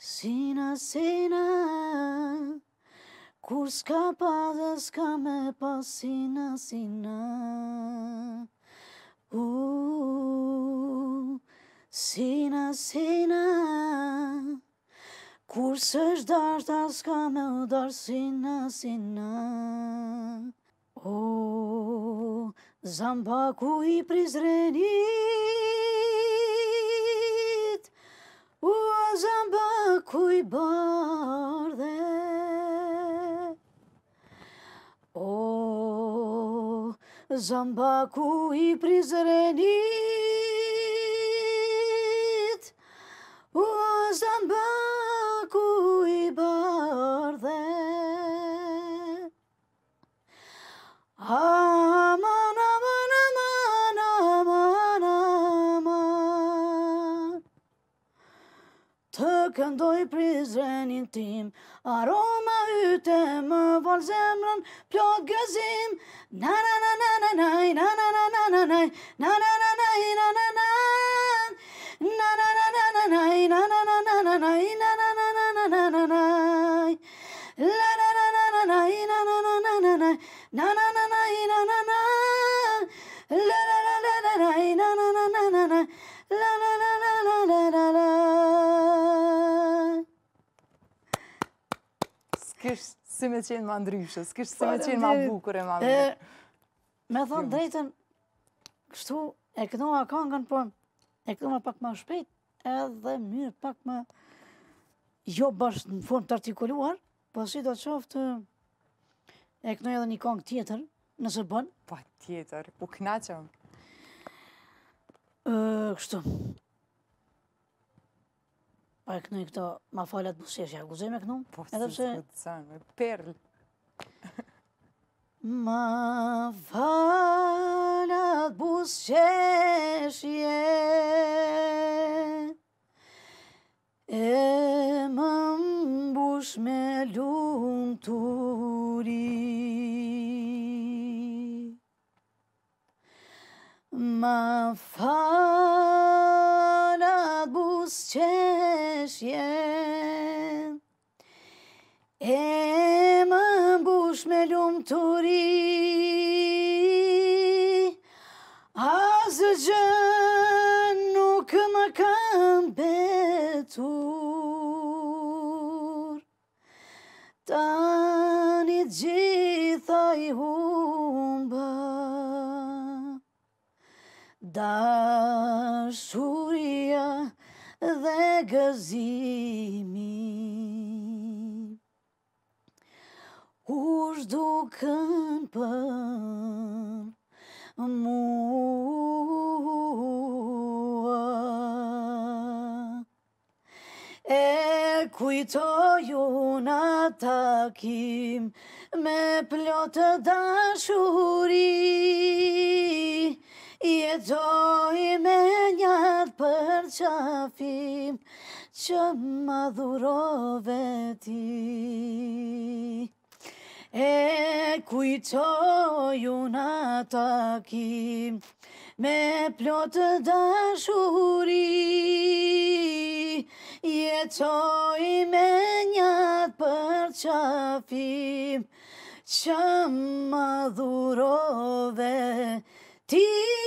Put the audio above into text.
Sina, sina, kur s'ka pa dhe s'ka me pa sina, sina. Sina, sina, kur s'është dasht, a s'ka me u sina, sina. O, zamba ku i prizrenin, Zambaku i Prizrenit o Zambaku këndoj prizrenin tim, aroma yte më vol zemrën, plo gëzim, na na na na na na na na na na na na na s'kish si me qenë ma ndryshë, s'kish si me qenë ma bukur e ma mirë. Me thonë drejten, kështu e kënoa kongën, po e kënoa pak ma shpejt, edhe mirë pak ma jo bashkë në formë të artikuluar, po si do të qoftë e kënoj edhe një kangë tjetër, nëse bënë. Pa tjetër, u knaqëm. Kështu, Pa e kënu i këto ma falat busesh, ja guzim e kënu? Po, si s'këtë sangë, perl. Ma falat busesh, e më mbush me lumë turi. Ma falat busesh, E më mbush me lumë të ri Asë gjë nuk më kam betur Ta një gjitha i humba Dashuria dhe gëzimi. Kush du kënë për mua, e kujtoj unë atakim me plotë dashuri i e me njatë për qafim që më dhurove ti e kujtoj unë atakim me plotë dashuri i e me njatë për qafim që më dhurove ti